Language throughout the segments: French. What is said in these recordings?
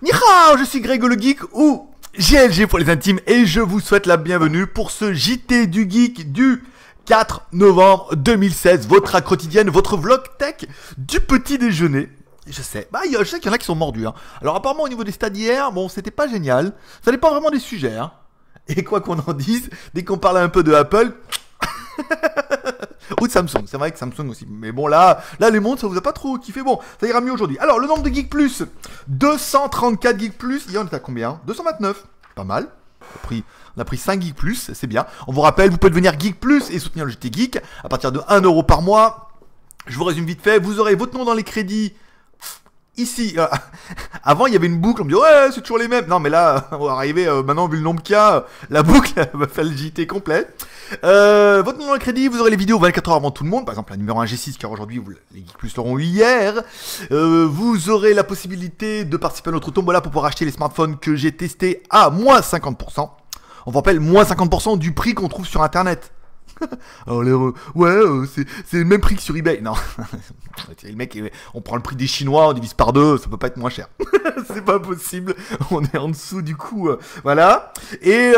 Nihao, je suis Grégo le Geek ou GLG pour les intimes et je vous souhaite la bienvenue pour ce JT du Geek du 4 novembre 2016, votre à quotidienne, votre vlog tech du petit déjeuner. Je sais, bah, je sais qu'il y en a qui sont mordus. Hein. Alors apparemment au niveau des stades hier, bon c'était pas génial, ça dépend vraiment des sujets. Hein. Et quoi qu'on en dise, dès qu'on parle un peu de Apple... ou de Samsung. C'est vrai que Samsung aussi. Mais bon, là, là, les montres, ça vous a pas trop kiffé. Bon, ça ira mieux aujourd'hui. Alors, le nombre de geeks plus 234 Geek+, plus. Il y en est à combien 229. Pas mal. On a pris, 5 Geek+, plus, c'est bien. On vous rappelle, vous pouvez devenir geek plus et soutenir le GT Geek à partir de euro par mois. Je vous résume vite fait. Vous aurez votre nom dans les crédits ici. Avant, il y avait une boucle, on me dit ouais, c'est toujours les mêmes. Non, mais là, on va arriver, euh, maintenant, vu le nombre qu'il y a, euh, la boucle va faire le JT complet. Euh, votre nom de crédit, vous aurez les vidéos 24 heures avant tout le monde. Par exemple, la numéro 1 G6, car aujourd'hui, les Geek Plus l'auront hier. vous aurez la possibilité de participer à notre tombola pour pouvoir acheter les smartphones que j'ai testés à moins 50%. On vous rappelle, moins 50% du prix qu'on trouve sur Internet. Alors, oh, les, ouais, euh, c'est le même prix que sur eBay. Non, le mec, euh, on prend le prix des Chinois, on divise par deux, ça peut pas être moins cher. c'est pas possible, on est en dessous du coup. Euh, voilà. Et,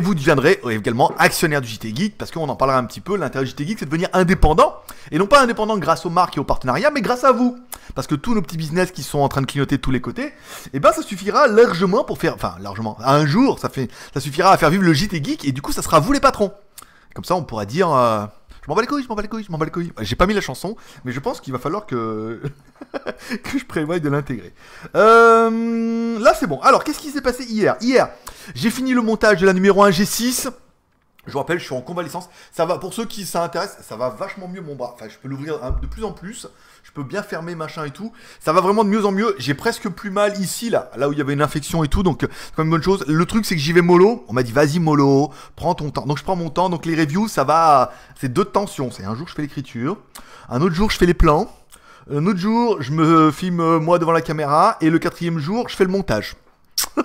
vous deviendrez également actionnaire du JT Geek, parce qu'on en parlera un petit peu. L'intérêt du JT Geek, c'est de devenir indépendant. Et non pas indépendant grâce aux marques et aux partenariats, mais grâce à vous. Parce que tous nos petits business qui sont en train de clignoter de tous les côtés, eh ben ça suffira largement pour faire, enfin largement, un jour, ça, suffira à faire vivre le JT Geek, et du coup, ça sera vous les patrons. Comme ça, on pourra dire. Euh, je m'en bats les couilles, je m'en bats les couilles, je m'en bats les couilles. J'ai pas mis la chanson, mais je pense qu'il va falloir que, que je prévoie de l'intégrer. Euh, là, c'est bon. Alors, qu'est-ce qui s'est passé hier Hier, j'ai fini le montage de la numéro 1 G6. Je vous rappelle, je suis en convalescence. Ça va, pour ceux qui ça ça va vachement mieux mon bras. Enfin, je peux l'ouvrir hein, de plus en plus je peux bien fermer machin et tout. Ça va vraiment de mieux en mieux. J'ai presque plus mal ici, là, là où il y avait une infection et tout, donc euh, c'est quand même une bonne chose. Le truc, c'est que j'y vais mollo. On m'a dit, vas-y mollo, prends ton temps. Donc je prends mon temps. Donc les reviews, ça va. C'est deux tensions. C'est un jour, je fais l'écriture. Un autre jour, je fais les plans. Un autre jour, je me filme euh, moi devant la caméra. Et le quatrième jour, je fais le montage.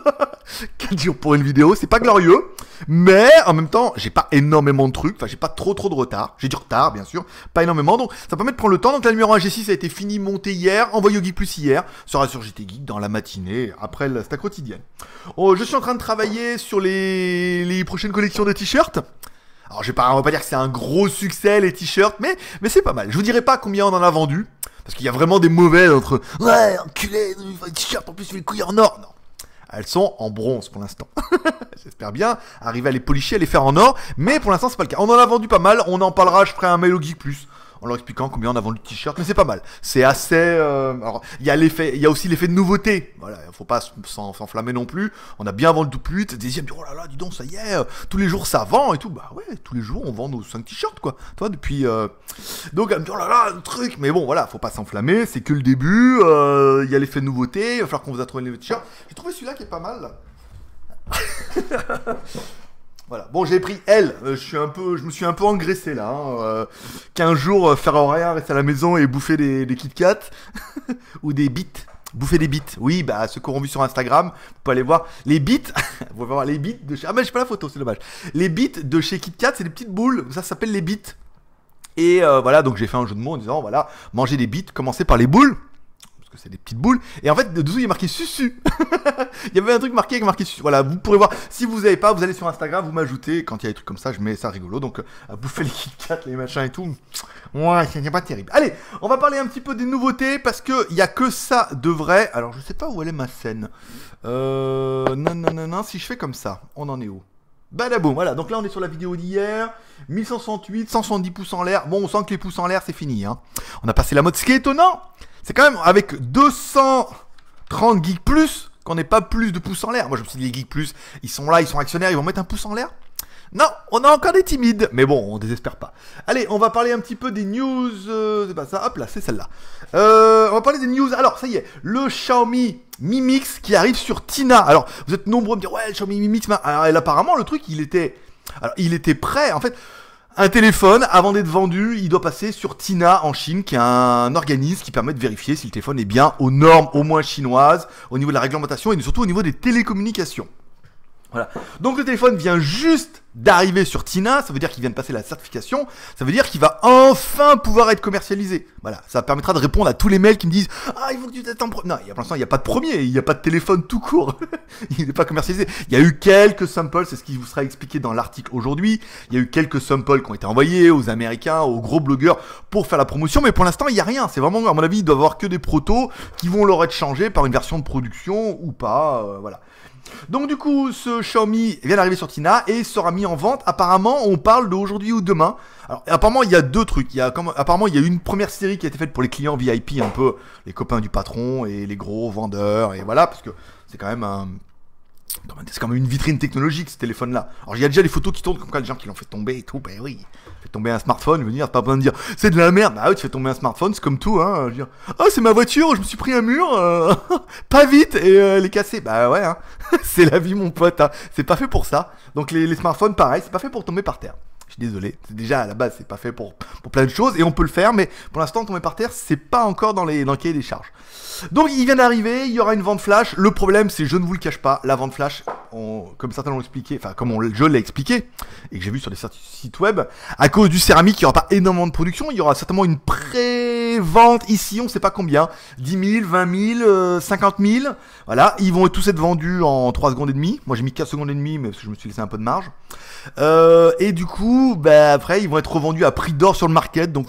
Quel jour pour une vidéo, c'est pas glorieux. Mais en même temps, j'ai pas énormément de trucs, enfin j'ai pas trop trop de retard. J'ai du retard bien sûr, pas énormément, donc ça permet de prendre le temps. Donc la numéro 1 G6 a été finie, montée hier, envoyée au Geek Plus hier, sera sur GT Geek dans la matinée, après la stack quotidienne. Oh, je suis en train de travailler sur les, prochaines collections de t-shirts. Alors je pas, on va pas dire que c'est un gros succès les t-shirts, mais, mais c'est pas mal. Je vous dirai pas combien on en a vendu, parce qu'il y a vraiment des mauvais entre ouais, enculé, t-shirt en plus les couilles en or. Non. Elles sont en bronze pour l'instant. J'espère bien arriver à les policher, à les faire en or. Mais pour l'instant, c'est pas le cas. On en a vendu pas mal. On en parlera. Je ferai un mail au Geek Plus en leur expliquant combien on a vendu de t-shirts, mais c'est pas mal. C'est assez. Euh, alors, il y a l'effet, il y a aussi l'effet de nouveauté. Voilà, faut pas s'enflammer non plus. On a bien vendu tout plus vite. Deuxième, oh là là, dis donc, ça y est, euh, tous les jours ça vend et tout. Bah ouais, tous les jours on vend nos 5 t-shirts quoi. Toi depuis. Euh, donc elle dit oh là là, le truc. Mais bon, voilà, faut pas s'enflammer. C'est que le début. Il y a l'effet de nouveauté. Il va falloir qu'on vous a trouvé les t shirts J'ai trouvé celui-là qui est pas mal. Voilà. Bon, j'ai pris L. Euh, je suis un peu, je me suis un peu engraissé là. 15 hein. euh, jours, euh, faire rien, rester à la maison et bouffer des, des Kit ou des bits. Bouffer des bits. Oui, bah Ce qu'on sur Instagram, vous pouvez aller voir les bits. vous pouvez voir les bits de chez. Ah mais j'ai pas la photo, c'est dommage. Les bits de chez Kit c'est des petites boules. Ça, s'appelle les bits. Et voilà, donc j'ai fait un jeu de mots en disant voilà, manger des bits, commencer par les boules c'est des petites boules. Et en fait, dessous, il y a marqué Susu. il y avait un truc marqué avec marqué Susu. Voilà, vous pourrez voir. Si vous n'avez pas, vous allez sur Instagram, vous m'ajoutez. Quand il y a des trucs comme ça, je mets ça rigolo. Donc, euh, bouffer les KitKat, les machins et tout. Ouais, c'est pas terrible. Allez, on va parler un petit peu des nouveautés parce que il a que ça de vrai. Alors, je sais pas où elle est ma scène. non, non, non, non. Si je fais comme ça, on en est où Badaboum, voilà, donc là on est sur la vidéo d'hier, 1168, 170 pouces en l'air, bon on sent que les pouces en l'air c'est fini, hein. on a passé la mode, ce qui est étonnant, c'est quand même avec 230 geeks plus, qu'on n'ait pas plus de pouces en l'air, moi je me suis dit les geeks plus, ils sont là, ils sont actionnaires, ils vont mettre un pouce en l'air, non, on a encore des timides, mais bon, on désespère pas. Allez, on va parler un petit peu des news. Euh, c'est pas ça, hop là, c'est celle-là. Euh, on va parler des news. Alors, ça y est, le Xiaomi Mi Mix qui arrive sur Tina. Alors, vous êtes nombreux à me dire, ouais, le Xiaomi Mi Mix. Alors, apparemment, le truc, il était, alors, il était prêt. En fait, un téléphone, avant d'être vendu, il doit passer sur Tina en Chine, qui est un organisme qui permet de vérifier si le téléphone est bien aux normes, au moins chinoises, au niveau de la réglementation et surtout au niveau des télécommunications. Voilà. Donc, le téléphone vient juste d'arriver sur Tina, ça veut dire qu'il vient de passer la certification, ça veut dire qu'il va enfin pouvoir être commercialisé. Voilà, ça permettra de répondre à tous les mails qui me disent Ah, il faut que tu t'attends. Non, pour l'instant, il n'y a pas de premier, il n'y a pas de téléphone tout court. il n'est pas commercialisé. Il y a eu quelques samples, c'est ce qui vous sera expliqué dans l'article aujourd'hui. Il y a eu quelques samples qui ont été envoyés aux Américains, aux gros blogueurs pour faire la promotion, mais pour l'instant, il n'y a rien. C'est vraiment, à mon avis, il doit avoir que des protos qui vont leur être changés par une version de production ou pas. Euh, voilà. Donc du coup, ce Xiaomi vient d'arriver sur Tina et sera mis en vente. Apparemment, on parle d'aujourd'hui ou demain. apparemment, il y a deux trucs. apparemment, il y a une première série qui a été faite pour les clients VIP, un peu les copains du patron et les gros vendeurs et voilà, parce que c'est quand même un c'est comme une vitrine technologique ce téléphone-là. Alors il y a déjà les photos qui tournent comme quoi les gens qui l'ont fait tomber et tout, ben oui, fait tomber un smartphone, je pas besoin de dire c'est de la merde, bah oui, tu fais tomber un smartphone, c'est comme tout, hein, je veux dire, Oh c'est ma voiture, je me suis pris un mur, euh, pas vite, et euh, elle est cassée, bah ouais, hein. c'est la vie mon pote, hein. c'est pas fait pour ça. Donc les smartphones, pareil, c'est pas fait pour tomber par terre. Je suis désolé. Déjà, à la base, c'est pas fait pour, pour plein de choses et on peut le faire, mais pour l'instant, tomber par terre, c'est pas encore dans, les, dans le cahier des charges. Donc, il vient d'arriver, il y aura une vente flash. Le problème, c'est, je ne vous le cache pas, la vente flash, comme certains l'ont expliqué, enfin, comme je l'ai expliqué et que j'ai vu sur les sites web, à cause du céramique, il n'y aura pas énormément de production, il y aura certainement une pré vente, ici, on sait pas combien, 10 000, 20 000, 50 000, voilà, ils vont tous être vendus en 3 secondes et demie, moi j'ai mis 4 secondes et demie, mais parce que je me suis laissé un peu de marge, euh, et du coup, bah, après, ils vont être revendus à prix d'or sur le market, donc...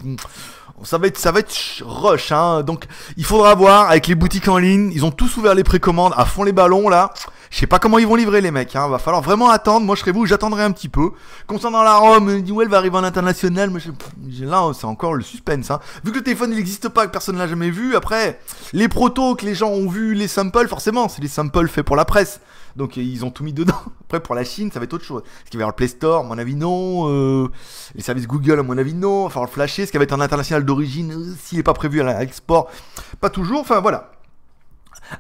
Ça va être, ça va être rush, hein. Donc, il faudra voir avec les boutiques en ligne. Ils ont tous ouvert les précommandes à fond les ballons, là. Je sais pas comment ils vont livrer, les mecs, hein. Va falloir vraiment attendre. Moi, je serai vous, j'attendrai un petit peu. Concernant la Rome, dit, elle va arriver en international. Mais je... là, c'est encore le suspense, hein. Vu que le téléphone, il n'existe pas, que personne l'a jamais vu. Après, les protos que les gens ont vu, les samples, forcément, c'est des samples faits pour la presse. Donc euh, ils ont tout mis dedans. Après, pour la Chine, ça va être autre chose. Est-ce qu'il va y le Play Store, mon avis, non. Euh, les services Google, à mon avis, non. Enfin, le flasher, ce qui va être un international d'origine, euh, s'il n'est pas prévu à l'export, pas toujours. Enfin, voilà.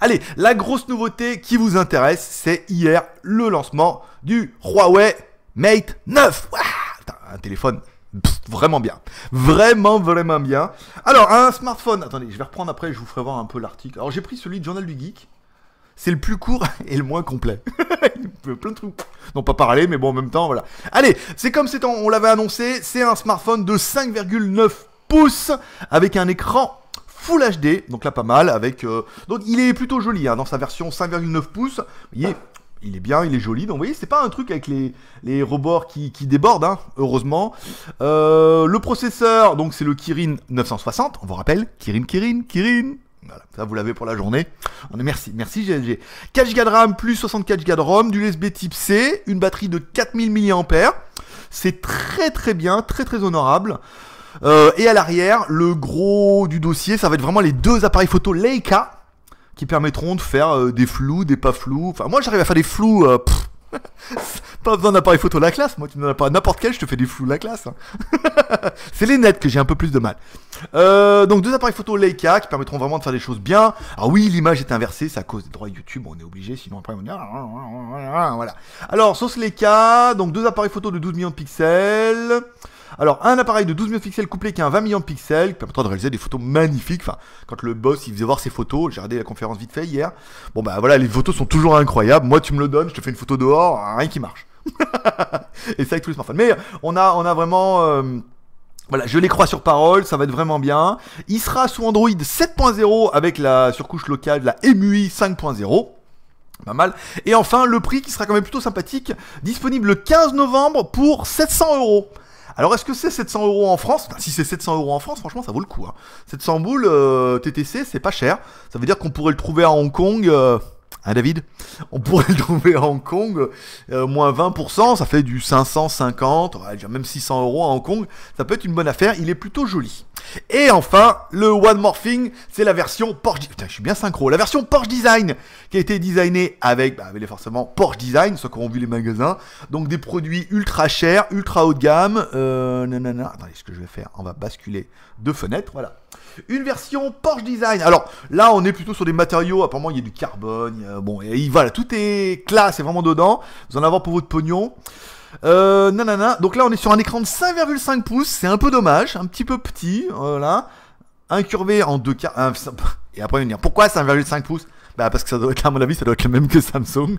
Allez, la grosse nouveauté qui vous intéresse, c'est hier le lancement du Huawei Mate 9. un téléphone vraiment bien. Vraiment, vraiment bien. Alors, un smartphone. Attendez, je vais reprendre après, je vous ferai voir un peu l'article. Alors, j'ai pris celui de Journal du Geek c'est le plus court et le moins complet. Il peut plein de trucs non pas parler, mais bon, en même temps, voilà. Allez, c'est comme c'est on l'avait annoncé, c'est un smartphone de 5,9 pouces avec un écran Full HD, donc là pas mal, avec... Euh, donc il est plutôt joli hein, dans sa version 5,9 pouces, vous voyez, il est bien, il est joli, donc vous voyez, c'est pas un truc avec les, les rebords qui, qui débordent, hein, heureusement. Euh, le processeur, donc c'est le Kirin 960, on vous rappelle, Kirin, Kirin, Kirin, voilà, ça vous l'avez pour la journée. On merci, merci GLG. 4 Go de RAM plus 64 Go de ROM, du USB type C, une batterie de 4000 mAh. C'est très très bien, très très honorable. Euh, et à l'arrière, le gros du dossier, ça va être vraiment les deux appareils photo Leica qui permettront de faire euh, des flous, des pas flous. Enfin, moi j'arrive à faire des flous. Euh, pas besoin d'appareil photo la classe. Moi, tu me donnes pas n'importe quel, je te fais du flou la classe. Hein. c'est les nets que j'ai un peu plus de mal. Euh, donc deux appareils photo Leica qui permettront vraiment de faire des choses bien. Alors oui, l'image est inversée, c'est à cause des droits YouTube, on est obligé, sinon après on dit... Ah, ah, ah, voilà. Alors, sauce Leica, donc deux appareils photo de 12 millions de pixels. Alors, un appareil de 12 millions de pixels couplé a un 20 millions de pixels qui permettra de réaliser des photos magnifiques. Enfin, quand le boss il faisait voir ses photos, j'ai regardé la conférence vite fait hier. Bon, bah voilà, les photos sont toujours incroyables. Moi, tu me le donnes, je te fais une photo dehors, rien qui marche. et ça avec tous les smartphones. Mais euh, on a, on a vraiment... Euh, voilà, je les crois sur parole, ça va être vraiment bien. Il sera sous Android 7.0 avec la surcouche locale, la MUI 5.0. Pas mal. Et enfin, le prix qui sera quand même plutôt sympathique, disponible le 15 novembre pour 700 euros. Alors est-ce que c'est 700 euros en France bah, Si c'est 700 euros en France, franchement, ça vaut le coup. 700 hein. boules euh, TTC, c'est pas cher. Ça veut dire qu'on pourrait le trouver à Hong Kong. Hein, David On pourrait le trouver à Hong Kong, euh, moins 20%, ça fait du 550, même 600 euros à Hong Kong, ça peut être une bonne affaire, il est plutôt joli. Et enfin, le One Morphing, c'est la version Porsche, putain je suis bien synchro, la version Porsche Design, qui a été designée avec, bah, avec forcément Porsche Design, ceux qui vu les magasins, donc des produits ultra chers, ultra haut de gamme, euh, nanana, attendez ce que je vais faire, on va basculer deux fenêtres, voilà. Une version Porsche Design. Alors là, on est plutôt sur des matériaux. Apparemment, il y a du carbone. bon, et voilà, tout est classe, et vraiment dedans. Vous en avez pour votre pognon. Euh, nanana. Donc là, on est sur un écran de 5,5 pouces. C'est un peu dommage, un petit peu petit. Voilà. Incurvé en deux quarts. Et après, on va dire pourquoi 5,5 pouces bah parce que ça doit être, à mon avis, ça doit être le même que Samsung.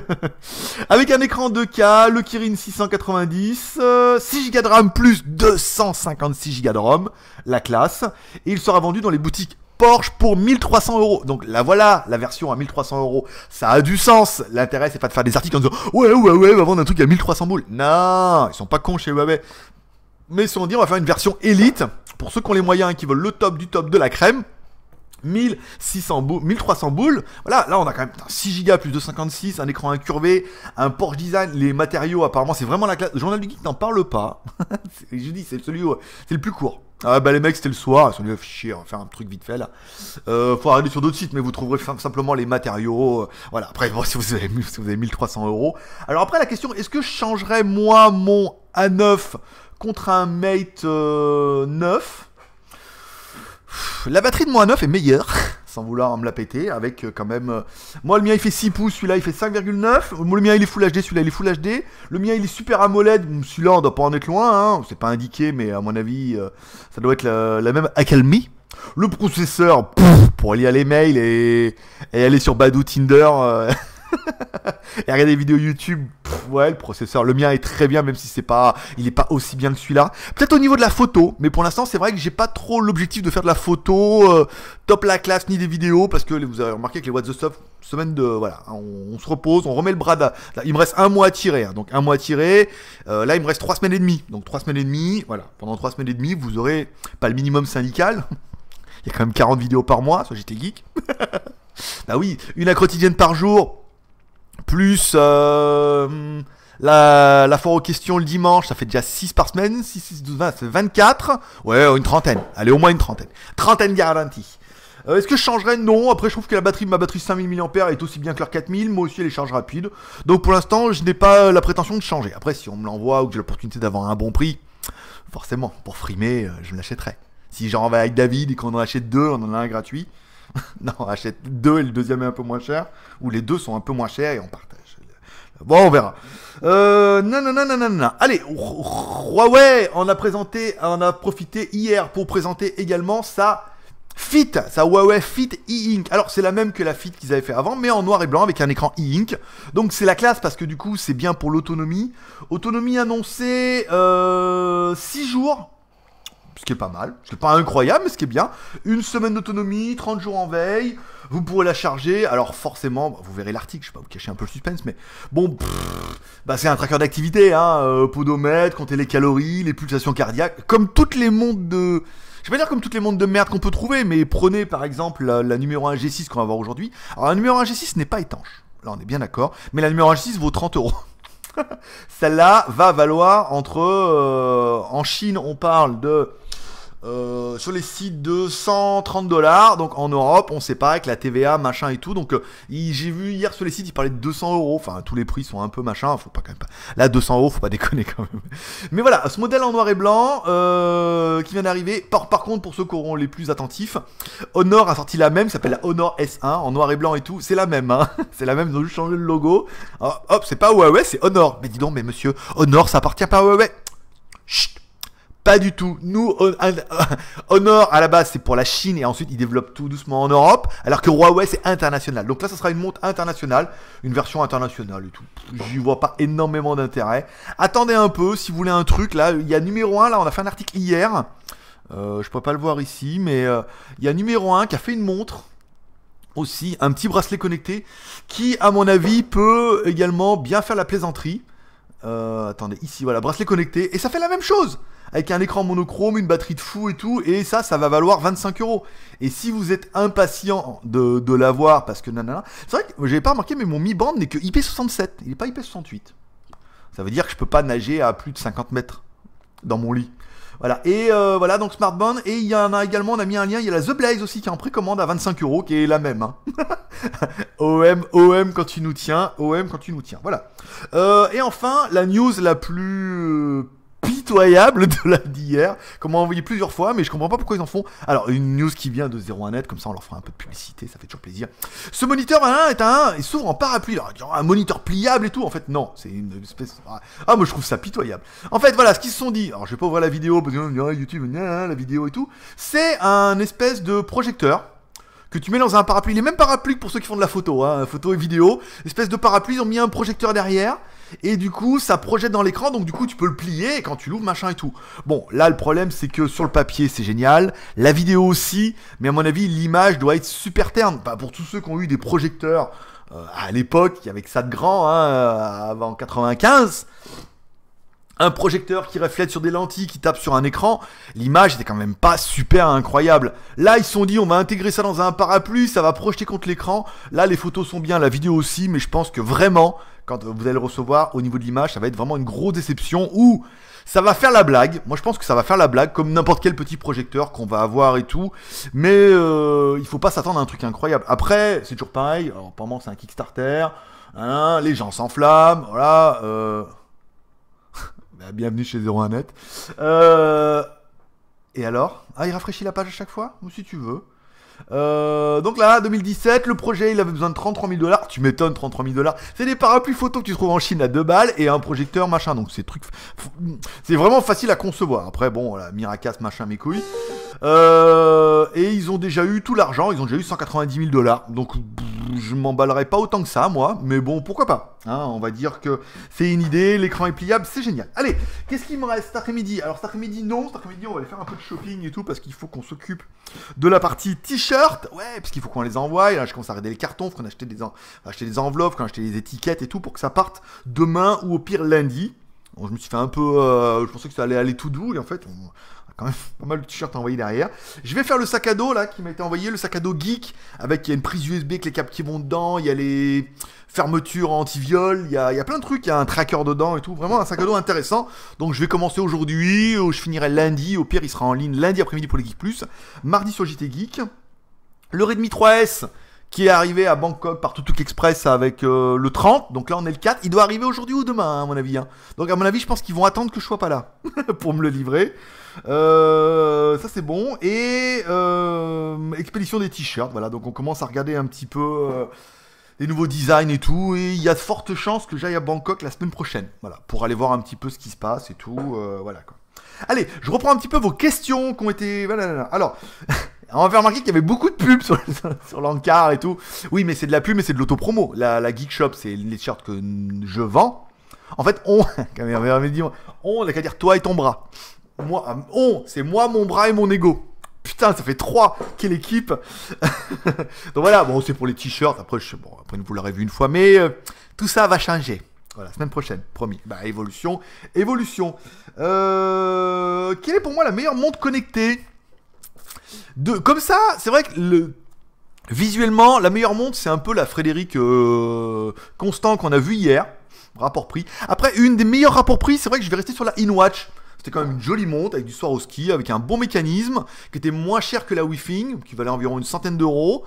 Avec un écran 2K, le Kirin 690, 6 Go de RAM plus 256 Go de ROM, la classe. Et il sera vendu dans les boutiques Porsche pour 1300 euros. Donc la voilà, la version à 1300 euros. Ça a du sens. L'intérêt, c'est pas de faire des articles en disant ouais, ouais, ouais, on va vendre un truc à 1300 boules. Non, ils sont pas cons chez Huawei. Mais ils se sont dit, on va faire une version élite pour ceux qui ont les moyens, et qui veulent le top du top de la crème. 1600 boules, 1300 boules. Voilà, là on a quand même 6 Go plus de 56, un écran incurvé, un Porsche design, les matériaux apparemment c'est vraiment la classe. Le journal du geek n'en parle pas. je dis c'est celui c'est le plus court. Ah bah les mecs c'était le soir, ils sont dit oh, faire un truc vite fait là. Euh, faut aller sur d'autres sites mais vous trouverez simplement les matériaux. Euh, voilà, après bon, si, vous avez, si vous avez 1300 euros. Alors après la question, est-ce que je changerais moi mon A9 contre un Mate 9 euh, la batterie de moins 9 est meilleure, sans vouloir me la péter, avec euh, quand même... Euh, moi, le mien, il fait 6 pouces, celui-là, il fait 5,9. Le mien, il est Full HD, celui-là, il est Full HD. Le mien, il est Super AMOLED, celui-là, on doit pas en être loin, hein. c'est pas indiqué, mais à mon avis, euh, ça doit être la, même accalmie. Le processeur, pour aller les mails et, aller sur Badou Tinder... et regarder des vidéos YouTube, ouais, le processeur, le mien est très bien, même si c'est pas, il est pas aussi bien que celui-là. Peut-être au niveau de la photo, mais pour l'instant, c'est vrai que j'ai pas trop l'objectif de faire de la photo euh, top la classe ni des vidéos, parce que vous avez remarqué que les What the Stuff, semaine de, voilà, on, se repose, on remet le bras. Là, il me reste un mois à tirer, hein, donc un mois à tirer. Euh, là, il me reste trois semaines et demie, donc trois semaines et demie, voilà. Pendant trois semaines et demie, vous aurez pas le minimum syndical. il y a quand même 40 vidéos par mois, soit j'étais geek. bah oui, une à quotidienne par jour, plus euh, la, la aux questions le dimanche, ça fait déjà 6 par semaine, 6, 12, 20, 24. Ouais, une trentaine. Allez, au moins une trentaine. Trentaine garantie. Euh, est-ce que je changerais Non. Après, je trouve que la batterie, ma batterie 5000 mAh est aussi bien que leur 4000. Moi aussi, elle est charge rapide. Donc pour l'instant, je n'ai pas euh, la prétention de changer. Après, si on me l'envoie ou que j'ai l'opportunité d'avoir un bon prix, forcément, pour frimer, je me l'achèterai. Si j'en vais avec David et qu'on en achète deux, on en a un gratuit, non, achète deux et le deuxième est un peu moins cher, ou les deux sont un peu moins chers et on partage. Bon, on verra. Euh, non, non, Allez, Huawei on a présenté, on a profité hier pour présenter également sa Fit, sa Huawei Fit e-Ink. Alors c'est la même que la Fit qu'ils avaient fait avant, mais en noir et blanc avec un écran e-Ink. Donc c'est la classe parce que du coup c'est bien pour l'autonomie. Autonomie annoncée euh, 6 jours ce qui est pas mal, ce qui est pas incroyable, mais ce qui est bien. Une semaine d'autonomie, 30 jours en veille, vous pourrez la charger. Alors forcément, bah, vous verrez l'article, je vais pas vous cacher un peu le suspense, mais bon, bah c'est un tracker d'activité, hein, euh, podomètre, compter les calories, les pulsations cardiaques, comme toutes les montres de... Je vais pas dire comme toutes les montres de merde qu'on peut trouver, mais prenez par exemple la, numéro 1 G6 qu'on va voir aujourd'hui. Alors la numéro 1 G6 n'est pas étanche, là on est bien d'accord, mais la numéro 1 G6 vaut 30 euros. Celle-là va valoir entre... Euh, en Chine, on parle de euh, sur les sites de 130 dollars. Donc en Europe, on sait pas avec la TVA, machin et tout. Donc euh, j'ai vu hier sur les sites, ils parlaient de 200 euros. Enfin, tous les prix sont un peu machin. Faut pas quand même pas. Là, 200 euros, faut pas déconner quand même. Mais voilà, ce modèle en noir et blanc euh, qui vient d'arriver. Par, contre, pour ceux qui auront les plus attentifs, Honor a sorti la même. S'appelle Honor S1 en noir et blanc et tout. C'est la même. Hein. c'est la même. Ils ont juste changé le logo. Ah, hop, c'est pas Huawei, c'est Honor. Mais dis donc, mais monsieur, Honor, ça appartient pas à Huawei. Chut. Pas du tout. Nous, Honor, à la base, c'est pour la Chine et ensuite, ils développent tout doucement en Europe, alors que Huawei, c'est international. Donc là, ça sera une montre internationale, une version internationale et tout. J'y vois pas énormément d'intérêt. Attendez un peu, si vous voulez un truc, là, il y a numéro 1, là, on a fait un article hier. je euh, je peux pas le voir ici, mais euh, il y a numéro 1 qui a fait une montre aussi, un petit bracelet connecté, qui, à mon avis, peut également bien faire la plaisanterie. Euh, attendez, ici, voilà, bracelet connecté, et ça fait la même chose avec un écran monochrome, une batterie de fou et tout, et ça, ça va valoir 25 euros. Et si vous êtes impatient de, l'avoir, parce que nanana, c'est vrai que j'avais pas remarqué, mais mon Mi Band n'est que IP67, il n'est pas IP68. Ça veut dire que je peux pas nager à plus de 50 mètres dans mon lit. Voilà, et euh, voilà, donc Smartband, et il y en a également, on a mis un lien, il y a la The Blaze aussi qui est en précommande à 25 euros, qui est la même. Hein. OM, OM quand tu nous tiens, OM quand tu nous tiens, voilà. Euh, et enfin, la news la plus euh, pitoyable de la d'hier, qu'on m'a envoyé plusieurs fois, mais je comprends pas pourquoi ils en font. Alors, une news qui vient de 01net, comme ça on leur fera un peu de publicité, ça fait toujours plaisir. Ce moniteur est un il s'ouvre en parapluie, un moniteur pliable et tout, en fait, non, c'est une espèce. Ah. ah, moi je trouve ça pitoyable. En fait, voilà, ce qu'ils se sont dit, alors je vais pas ouvrir la vidéo, parce que ah, YouTube, la vidéo et tout, c'est un espèce de projecteur que tu mets dans un parapluie. Les mêmes parapluies pour ceux qui font de la photo, hein. photo et vidéo. Espèce de parapluie, ils ont mis un projecteur derrière et du coup ça projette dans l'écran, donc du coup tu peux le plier quand tu l'ouvres, machin et tout. Bon, là le problème c'est que sur le papier c'est génial, la vidéo aussi, mais à mon avis l'image doit être super terne. pour tous ceux qui ont eu des projecteurs euh, à l'époque, il y avait que ça de grand, hein, euh, avant 95 un projecteur qui reflète sur des lentilles, qui tape sur un écran, l'image était quand même pas super incroyable. Là, ils se sont dit, on va intégrer ça dans un parapluie, ça va projeter contre l'écran. Là, les photos sont bien, la vidéo aussi, mais je pense que vraiment, quand vous allez le recevoir au niveau de l'image, ça va être vraiment une grosse déception ou ça va faire la blague. Moi, je pense que ça va faire la blague comme n'importe quel petit projecteur qu'on va avoir et tout. Mais il euh, il faut pas s'attendre à un truc incroyable. Après, c'est toujours pareil. Alors, moi, c'est un Kickstarter, hein, les gens s'enflamment, voilà. Euh. Bah, bienvenue chez 01net. Euh, et alors Ah, il rafraîchit la page à chaque fois Ou si tu veux. Euh, donc là, 2017, le projet, il avait besoin de 33 000 dollars. Tu m'étonnes, 33 000 dollars. C'est des parapluies photo que tu trouves en Chine à deux balles et un projecteur, machin. Donc c'est truc, c'est vraiment facile à concevoir. Après, bon, la miracasse machin, mes couilles. Euh, et ils ont déjà eu tout l'argent, ils ont déjà eu 190 000 dollars. Donc je m'emballerai pas autant que ça, moi, mais bon, pourquoi pas. Hein, on va dire que c'est une idée, l'écran est pliable, c'est génial. Allez, qu'est-ce qu'il me reste cet après-midi Alors cet après-midi, non, cet après-midi, on va aller faire un peu de shopping et tout, parce qu'il faut qu'on s'occupe de la partie t-shirt. Ouais, parce qu'il faut qu'on les envoie. Et là, je commence à arrêter les cartons, qu'on achète des, acheter des enveloppes, qu'on achète des étiquettes et tout, pour que ça parte demain ou au pire lundi. je me suis fait un peu. Euh, je pensais que ça allait aller tout doux, et en fait, on quand même pas mal de t-shirts envoyés derrière. Je vais faire le sac à dos là qui m'a été envoyé, le sac à dos geek avec il y a une prise USB avec les câbles qui vont dedans, il y a les fermetures anti-viol, il y a, plein de trucs, il y a un tracker dedans et tout. Vraiment un sac à dos intéressant. Donc je vais commencer aujourd'hui, ou euh, je finirai lundi, au pire il sera en ligne lundi après-midi pour les Geek Plus, mardi sur JT Geek. Le Redmi 3S qui est arrivé à Bangkok par Tutuk Express avec euh, le 30. Donc là, on est le 4. Il doit arriver aujourd'hui ou demain, à mon avis. Hein. Donc à mon avis, je pense qu'ils vont attendre que je sois pas là pour me le livrer. Euh, ça c'est bon. Et euh, expédition des t-shirts, voilà, donc on commence à regarder un petit peu euh, les nouveaux designs et tout. Et il y a de fortes chances que j'aille à Bangkok la semaine prochaine. Voilà, pour aller voir un petit peu ce qui se passe et tout. voilà quoi. Allez, je reprends un petit peu vos questions qui ont été. Alors. On va faire remarquer qu'il y avait beaucoup de pubs sur, l'encart et tout. Oui, mais c'est de la pub mais c'est de l'autopromo. La, la Geek Shop, c'est les t-shirts que je vends. En fait, on, on, on, on, dire toi et ton dire toi et moi, ah, on, c'est moi, mon bras et mon ego. Putain, ça fait 3 Quelle équipe Donc voilà, bon, c'est pour les t-shirts. Après, bon, vous l'aurez vu une fois, mais euh, tout ça va changer. Voilà, semaine prochaine, promis. Bah, évolution, évolution. Euh, quelle est pour moi la meilleure montre connectée de, Comme ça, c'est vrai que le, visuellement, la meilleure montre, c'est un peu la Frédéric euh, Constant qu'on a vue hier. Rapport prix. Après, une des meilleures rapports prix, c'est vrai que je vais rester sur la InWatch. C'était quand même une jolie montre avec du soir au ski, avec un bon mécanisme, qui était moins cher que la Wifing, qui valait environ une centaine d'euros.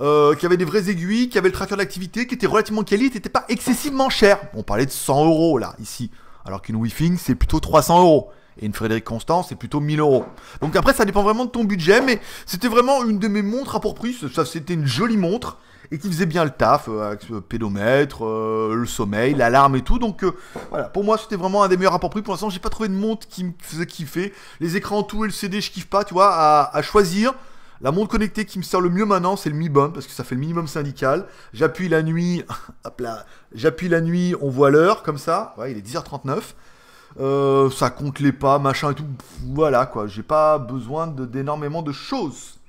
Euh, qui avait des vraies aiguilles, qui avait le tracteur d'activité, qui était relativement quali, qui n'était pas excessivement cher. On parlait de 100 euros là, ici. Alors qu'une Wifing, c'est plutôt 300 euros. Et une Frédéric Constant, c'est plutôt 1000 euros. Donc après, ça dépend vraiment de ton budget, mais c'était vraiment une de mes montres à pour prix. Ça, c'était une jolie montre et qui faisait bien le taf euh, avec le pédomètre, euh, le sommeil, l'alarme et tout. Donc euh, voilà, pour moi c'était vraiment un des meilleurs rapports prix. Pour l'instant, j'ai pas trouvé de montre qui me faisait kiffer. Les écrans en tout et le CD, je kiffe pas, tu vois, à, choisir. La montre connectée qui me sert le mieux maintenant, c'est le Mi Band parce que ça fait le minimum syndical. J'appuie la nuit, hop là, j'appuie la nuit, on voit l'heure comme ça. Ouais, il est 10h39. ça compte les pas, machin et tout. Voilà quoi, j'ai pas besoin d'énormément de choses.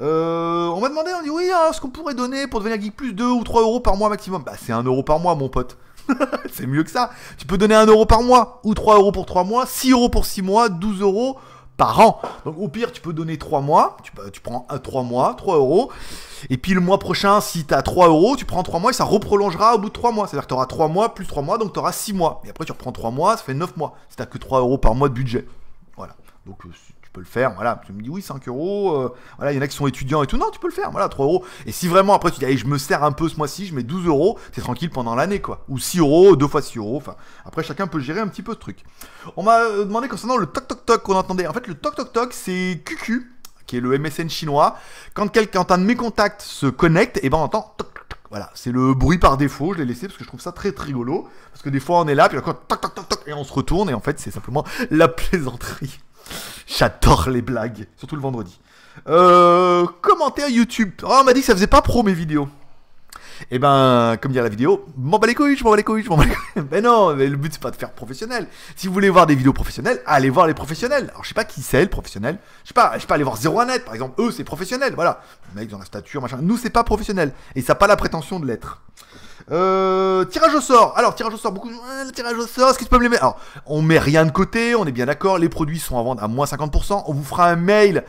Euh, on m'a demandé, on dit oui, alors, ah, ce qu'on pourrait donner pour devenir geek plus 2 ou 3 euros par mois maximum. Bah c'est 1 euro par mois mon pote. c'est mieux que ça. Tu peux donner 1 euro par mois ou 3 euros pour 3 mois, 6 euros pour 6 mois, 12 euros par an. Donc au pire, tu peux donner 3 mois, tu, tu prends 3 mois, 3 euros, et puis le mois prochain, si tu as 3 euros, tu prends 3 mois et ça reprolongera au bout de 3 mois. C'est-à-dire que tu auras 3 mois plus 3 mois, donc tu auras 6 mois. Et après, tu reprends 3 mois, ça fait 9 mois, si tu que 3 euros par mois de budget. Voilà. Donc euh, tu peux le faire, voilà. Tu me dis oui, 5 euros, euh, voilà, il y en a qui sont étudiants et tout. Non, tu peux le faire, voilà, 3 euros. Et si vraiment après tu dis, allez, je me sers un peu ce mois-ci, je mets 12 euros, c'est tranquille pendant l'année, quoi. Ou 6 euros, 2 fois 6 euros, enfin, après chacun peut gérer un petit peu ce truc. On m'a euh, demandé concernant le toc toc toc qu'on entendait. En fait, le toc toc toc, c'est QQ, qui est le MSN chinois. Quand quelqu'un, de mes contacts se connecte, et eh ben on entend toc toc Voilà, c'est le bruit par défaut, je l'ai laissé parce que je trouve ça très, rigolo. Parce que des fois on est là, puis encore toc toc toc toc, et on se retourne, et en fait c'est simplement la plaisanterie. J'adore les blagues, surtout le vendredi. Euh, commentaire YouTube. Oh, on m'a dit que ça faisait pas pro mes vidéos. Et eh ben, comme dire la vidéo, m'en bats les couilles, je m'en bats les couilles, je m'en bats les couilles. Ben mais non, le but c'est pas de faire professionnel. Si vous voulez voir des vidéos professionnelles, allez voir les professionnels. Alors je sais pas qui c'est le professionnel. Je sais pas, je sais pas aller voir à net par exemple. Eux c'est professionnel, voilà. Le ils ont la stature, machin. Nous c'est pas professionnel. Et ça n'a pas la prétention de l'être. Euh, tirage au sort. Alors, tirage au sort, beaucoup. Euh, tirage au sort, ce que tu peux me les mettre Alors, on met rien de côté, on est bien d'accord. Les produits sont à vendre à moins 50%. On vous fera un mail.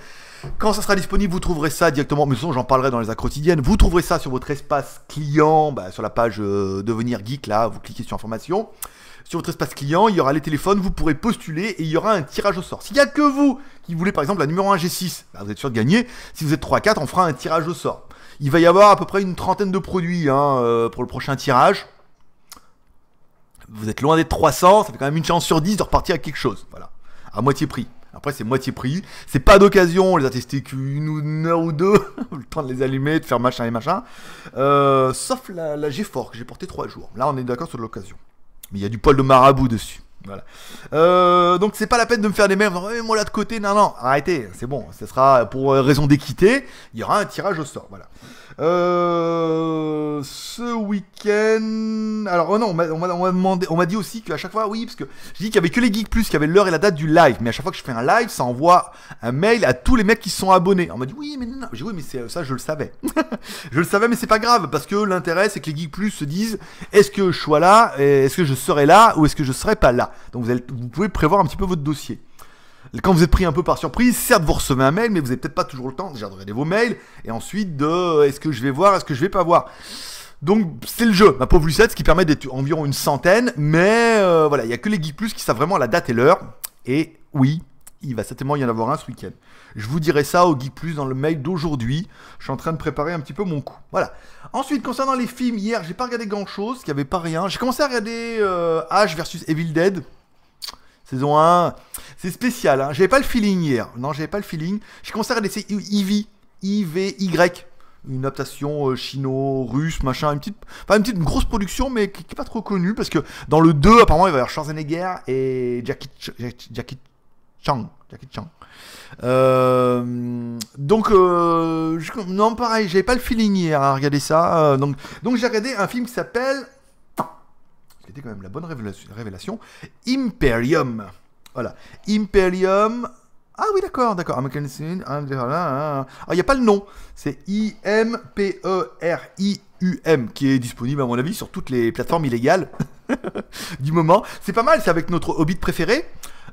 Quand ça sera disponible, vous trouverez ça directement. Mais sinon, j'en parlerai dans les actes quotidiennes. Vous trouverez ça sur votre espace client, bah, sur la page euh, Devenir Geek. Là, vous cliquez sur Information. Sur votre espace client, il y aura les téléphones, vous pourrez postuler et il y aura un tirage au sort. S'il n'y a que vous qui voulez par exemple la numéro 1 G6, bah, vous êtes sûr de gagner. Si vous êtes 3-4, on fera un tirage au sort. Il va y avoir à peu près une trentaine de produits hein, euh, pour le prochain tirage. Vous êtes loin d'être 300, ça fait quand même une chance sur 10 de repartir à quelque chose. Voilà, à moitié prix. Après, c'est moitié prix. C'est pas d'occasion, on les a testés qu'une une heure ou deux. le temps de les allumer, de faire machin et machin. Euh, sauf la, g que j'ai portée 3 jours. Là, on est d'accord sur l'occasion. Mais il y a du poil de marabout dessus. Voilà. Euh, donc c'est pas la peine de me faire des mêmes. Eh, moi là de côté, non, non, arrêtez, c'est bon. Ce sera pour euh, raison d'équité, il y aura un tirage au sort. Voilà. Euh, ce week-end. Alors, oh non, on m'a, on, demandé, on m'a dit aussi qu'à chaque fois, oui, parce que je dis qu'il y avait que les geeks plus, qui y avait l'heure et la date du live. Mais à chaque fois que je fais un live, ça envoie un mail à tous les mecs qui sont abonnés. On m'a dit oui, mais non, J'ai oui, mais c'est, euh, ça, je le savais. je le savais, mais c'est pas grave parce que l'intérêt, c'est que les geeks plus se disent, est-ce que je suis là, est-ce que je serai là, ou est-ce que je serai pas là. Donc vous, allez, vous pouvez prévoir un petit peu votre dossier quand vous êtes pris un peu par surprise, certes vous recevez un mail, mais vous n'avez peut-être pas toujours le temps déjà de regarder vos mails, et ensuite de euh, est-ce que je vais voir, est-ce que je vais pas voir. Donc c'est le jeu, ma pauvre Lucette, ce qui permet d'être environ une centaine, mais euh, voilà, il n'y a que les Geek plus qui savent vraiment la date et l'heure, et oui, il va certainement y en avoir un ce week-end. Je vous dirai ça au Geek Plus dans le mail d'aujourd'hui. Je suis en train de préparer un petit peu mon coup. Voilà. Ensuite, concernant les films, hier, j'ai pas regardé grand chose, qu'il n'y avait pas rien. J'ai commencé à regarder Ash euh, H versus Evil Dead. Saison 1, c'est spécial. Hein. J'avais pas le feeling hier. Non, j'avais pas le feeling. Je commencé à regarder Ivy, I-V-Y. Une adaptation euh, chino-russe, machin, une petite, enfin une petite grosse production, mais qui n'est pas trop connue, parce que dans le 2, apparemment, il va y avoir Schwarzenegger et Jackie, Jackie Chang. Jackie euh, donc, euh, non, pareil, j'avais pas le feeling hier à regarder ça. donc, donc j'ai regardé un film qui s'appelle c'était quand même la bonne révélation, Imperium. Voilà. Imperium. Ah oui, d'accord, d'accord. Ah, hein, hein, hein. ah il n'y a pas le nom. C'est I-M-P-E-R-I-U-M e qui est disponible, à mon avis, sur toutes les plateformes illégales du moment. C'est pas mal, c'est avec notre Hobbit préféré.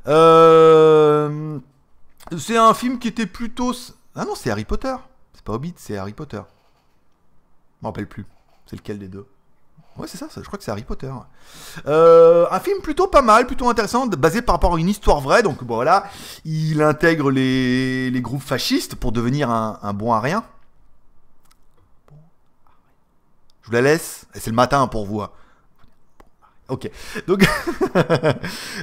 Euh, c'est un film qui était plutôt. Ah non, c'est Harry Potter. C'est pas Hobbit, c'est Harry Potter. Je m'en rappelle plus. C'est lequel des deux Ouais, c'est ça, je crois que c'est Harry Potter. Euh, un film plutôt pas mal, plutôt intéressant, basé par rapport à une histoire vraie. Donc voilà, il intègre les, groupes fascistes pour devenir un, bon à rien. Je vous la laisse, c'est le matin pour vous. Hein. Ok.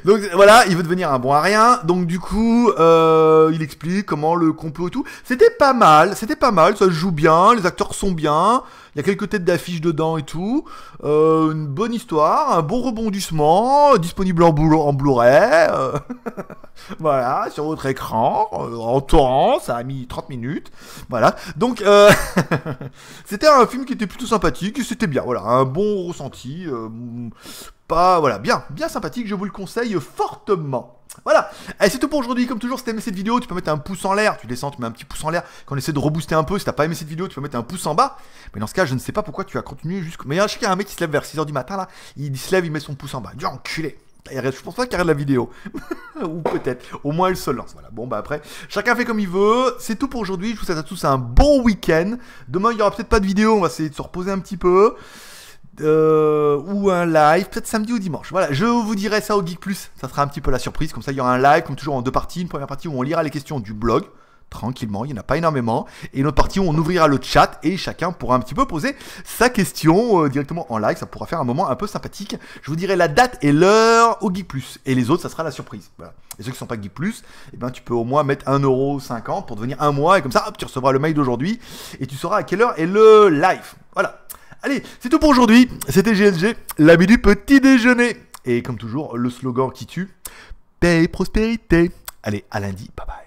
Donc, voilà, il veut devenir un bon à rien. Donc du coup, euh, il explique comment le complot et tout. C'était pas mal, c'était pas mal, ça joue bien, les acteurs sont bien. Il y a quelques têtes d'affiches dedans et tout. Euh, une bonne histoire, un bon rebondissement, disponible en, Blu- en Blu-ray. Euh. voilà, sur votre écran, euh, en torrent, ça a mis 30 minutes. Voilà. Donc, c'était un film qui était plutôt sympathique, c'était bien. Voilà, un bon ressenti. Pas, voilà, bien, bien sympathique, je vous le conseille fortement. Voilà, et eh, c'est tout pour aujourd'hui, comme toujours si t'as aimé cette vidéo, tu peux mettre un pouce en l'air, tu descends, tu mets un petit pouce en l'air, quand on essaie de rebooster un peu, si t'as pas aimé cette vidéo, tu peux mettre un pouce en bas, mais dans ce cas, je ne sais pas pourquoi tu as continué jusqu'au... Mais il y a un mec qui se lève vers 6h du matin, là, il se lève, il met son pouce en bas, du enculé je pense pas qu'il de la vidéo. Ou peut-être. Au moins, elle se lance. Voilà. Bon, bah après, chacun fait comme il veut. C'est tout pour aujourd'hui. Je vous souhaite à tous un bon week-end. Demain, il y aura peut-être pas de vidéo. On va essayer de se reposer un petit peu euh, ou un live, peut-être samedi ou dimanche. Voilà, je vous dirai ça au Geek Plus, ça sera un petit peu la surprise, comme ça il y aura un live, comme toujours en deux parties, une première partie où on lira les questions du blog, tranquillement, il n'y en a pas énormément, et une autre partie où on ouvrira le chat et chacun pourra un petit peu poser sa question euh, directement en live, ça pourra faire un moment un peu sympathique. Je vous dirai la date et l'heure au Geek Plus, et les autres, ça sera la surprise. Voilà. Et ceux qui ne sont pas Geek Plus, eh ben, tu peux au moins mettre 1,50€ pour devenir un mois, et comme ça, tu recevras le mail d'aujourd'hui, et tu sauras à quelle heure est le live. Voilà, Allez, c'est tout pour aujourd'hui. C'était GLG, l'ami du petit déjeuner. Et comme toujours, le slogan qui tue, paix et prospérité. Allez, à lundi, bye bye.